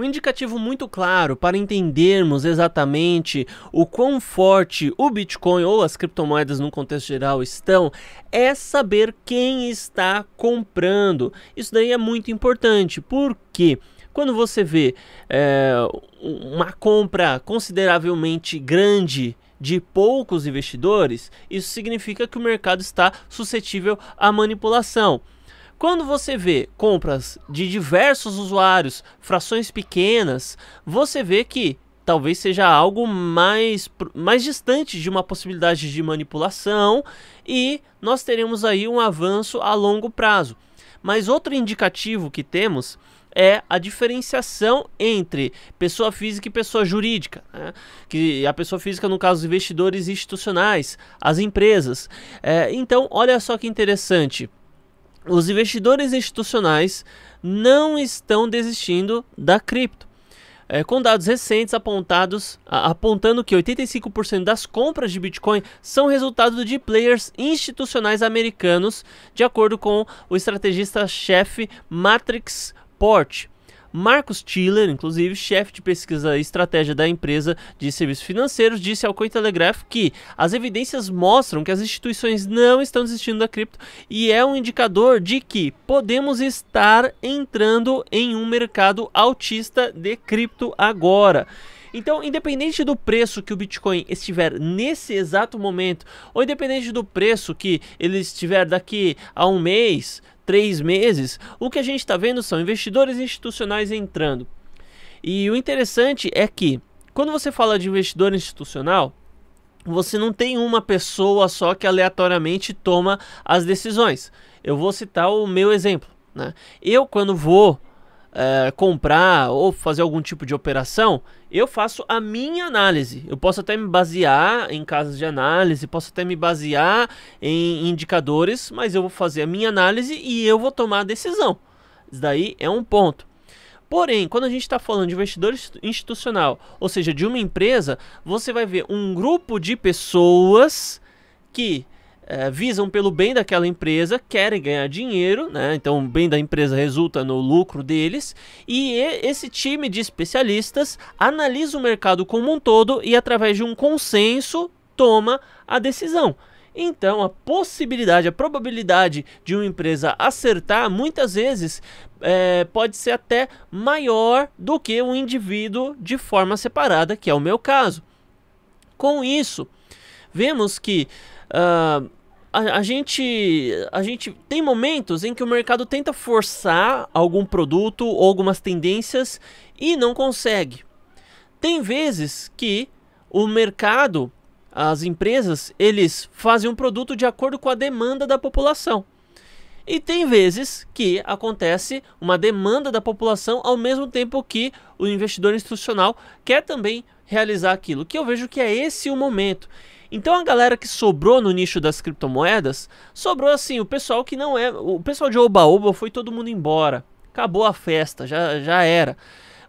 Um indicativo muito claro para entendermos exatamente o quão forte o Bitcoin ou as criptomoedas no contexto geral estão é saber quem está comprando. Isso daí é muito importante, porque quando você vê é, uma compra consideravelmente grande de poucos investidores, isso significa que o mercado está suscetível à manipulação. Quando você vê compras de diversos usuários, frações pequenas, você vê que talvez seja algo mais, mais distante de uma possibilidade de manipulação e nós teremos aí um avanço a longo prazo. Mas outro indicativo que temos é a diferenciação entre pessoa física e pessoa jurídica. Né? Que a pessoa física, no caso, os investidores institucionais, as empresas. É, então, olha só que interessante os investidores institucionais não estão desistindo da cripto. É, com dados recentes apontados, apontando que 85% das compras de Bitcoin são resultado de players institucionais americanos, de acordo com o estrategista-chefe Matrix Port. Marcos Tiller, inclusive chefe de pesquisa e estratégia da empresa de serviços financeiros, disse ao Cointelegraph que as evidências mostram que as instituições não estão desistindo da cripto e é um indicador de que podemos estar entrando em um mercado autista de cripto agora. Então, independente do preço que o Bitcoin estiver nesse exato momento, ou independente do preço que ele estiver daqui a um mês, três meses, o que a gente está vendo são investidores institucionais entrando. E o interessante é que, quando você fala de investidor institucional, você não tem uma pessoa só que aleatoriamente toma as decisões. Eu vou citar o meu exemplo. Né? Eu, quando vou é, comprar ou fazer algum tipo de operação, eu faço a minha análise. Eu posso até me basear em casas de análise, posso até me basear em indicadores, mas eu vou fazer a minha análise e eu vou tomar a decisão. Isso daí é um ponto. Porém, quando a gente está falando de investidor institucional, ou seja, de uma empresa, você vai ver um grupo de pessoas que é, visam pelo bem daquela empresa, querem ganhar dinheiro, né? então o bem da empresa resulta no lucro deles, e esse time de especialistas analisa o mercado como um todo e, através de um consenso, toma a decisão. Então, a possibilidade, a probabilidade de uma empresa acertar, muitas vezes, é, pode ser até maior do que um indivíduo de forma separada, que é o meu caso. Com isso, vemos que. Uh, a, a, gente, a gente tem momentos em que o mercado tenta forçar algum produto ou algumas tendências e não consegue. Tem vezes que o mercado, as empresas, eles fazem um produto de acordo com a demanda da população. E tem vezes que acontece uma demanda da população ao mesmo tempo que o investidor institucional quer também realizar aquilo, que eu vejo que é esse o momento. Então a galera que sobrou no nicho das criptomoedas, sobrou assim, o pessoal que não é, o pessoal de oba-oba foi todo mundo embora. Acabou a festa, já, já era.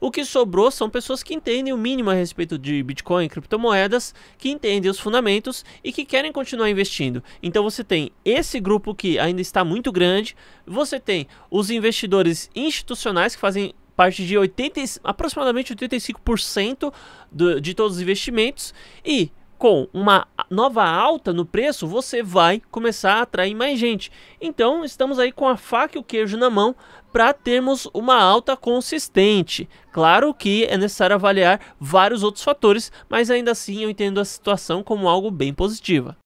O que sobrou são pessoas que entendem o mínimo a respeito de Bitcoin e criptomoedas, que entendem os fundamentos e que querem continuar investindo. Então você tem esse grupo que ainda está muito grande, você tem os investidores institucionais que fazem parte de 80, aproximadamente 85% do, de todos os investimentos e com uma nova alta no preço, você vai começar a atrair mais gente. Então, estamos aí com a faca e o queijo na mão para termos uma alta consistente. Claro que é necessário avaliar vários outros fatores, mas ainda assim eu entendo a situação como algo bem positiva.